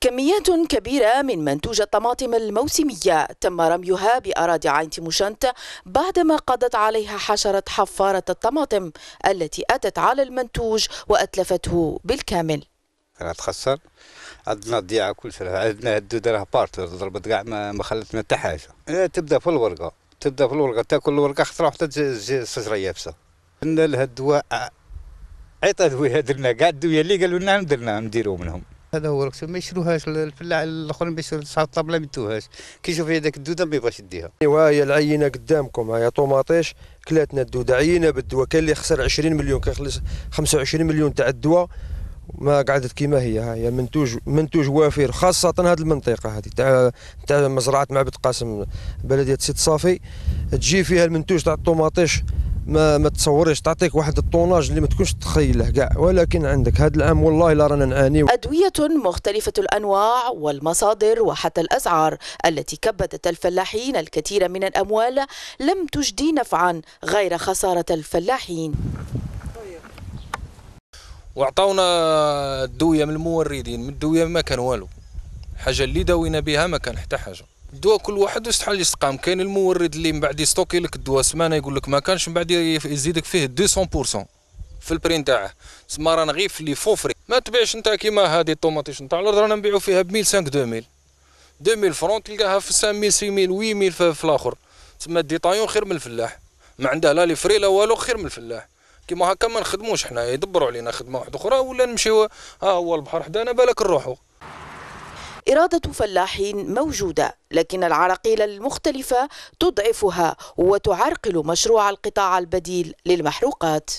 كميات كبيرة من منتوج الطماطم الموسمية تم رميها بأراضي عين تيموشنت بعدما قضت عليها حشرة حفارة الطماطم التي أتت على المنتوج وأتلفته بالكامل راه تخسر عندنا كل سنة عندنا الدوده راه بارت ضربت كاع ما خلت منها حتى حاجه إيه، تبدا في الورقه تبدا في الورقه تاكل الورقه خطره حتى تجي الشجره يابسه لها الدواء عيط ويها درنا كاع الدويه اللي قالوا لنا درنا نديرو منهم هذا هو راك ما يشروهاش الفلاح الاخرين باش يشروهاش الطابله ما يدوهاش كي يشوف هذاك الدوده ما يبغاش يديها ايوا هي العينه قدامكم هي طوماطيش كلاتنا الدوده عينه بالدواء كاين اللي خسر 20 مليون كان خلص 25 مليون تاع الدواء ما قعدت كيما هي ها هي منتوج منتوج وافر خاصه هذه المنطقه هذه تاع تاع مزرعه معبد قاسم بلديه سيد صافي تجي فيها المنتوج تاع الطوماطيش ما, ما تصوريش تعطيك واحد الطوناج اللي ما تكونش تخيله كاع ولكن عندك هذا العام والله لا رانا نعاني ادويه مختلفه الانواع والمصادر وحتى الاسعار التي كبدت الفلاحين الكثير من الاموال لم تجدي نفعا غير خساره الفلاحين وعطونا الدويه من الموردين من الدويه ما كان والو حاجه اللي داوينا بها ما كان حتى حاجه الدواء كل واحد يستحل يستقام كاين المورد اللي من بعد يستوكي لك الدواء سمانه يقول لك ما كانش من بعد يزيدك فيه 200% في البرين تاعه تسمى رانا غير في لي فوفري ما تبيعش انت كيما هذه الطوماطيش نتاع الارض رانا نبيعو فيها ب 1500 2000 2000 فرون تلقاها في 5000 6000 8000 في, في الاخر تسمى الديطايون خير من الفلاح ما عندها لا لي فري لا والو خير من الفلاح كيما هكا ما نخدموش حنا يدبروا علينا خدمه واحده اخرى ولا نمشيو ها هو البحر حدانا بالك نروحوا إرادة فلاحين موجودة لكن العراقيل المختلفة تضعفها وتعرقل مشروع القطاع البديل للمحروقات